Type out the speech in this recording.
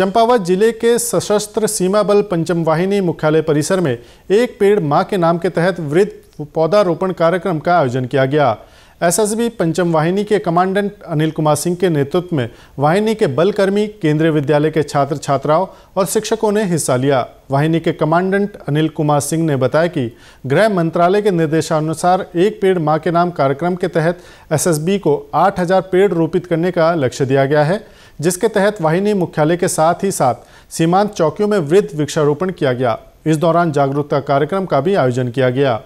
चंपावत जिले के सशस्त्र सीमा बल पंचम वाहिनी मुख्यालय परिसर में एक पेड़ मां के नाम के तहत वृद्ध पौधारोपण कार्यक्रम का आयोजन किया गया एसएसबी पंचम वाहिनी के कमांडेंट अनिल कुमार सिंह के नेतृत्व में वाहिनी के बलकर्मी केंद्रीय विद्यालय के छात्र छात्राओं और शिक्षकों ने हिस्सा लिया वाहिनी के कमांडेंट अनिल कुमार सिंह ने बताया कि गृह मंत्रालय के निर्देशानुसार एक पेड़ माँ के नाम कार्यक्रम के तहत एसएसबी को 8000 पेड़ रोपित करने का लक्ष्य दिया गया है जिसके तहत वाहिनी मुख्यालय के साथ ही साथ सीमांत चौकियों में वृद्ध वृक्षारोपण किया गया इस दौरान जागरूकता कार्यक्रम का भी आयोजन किया गया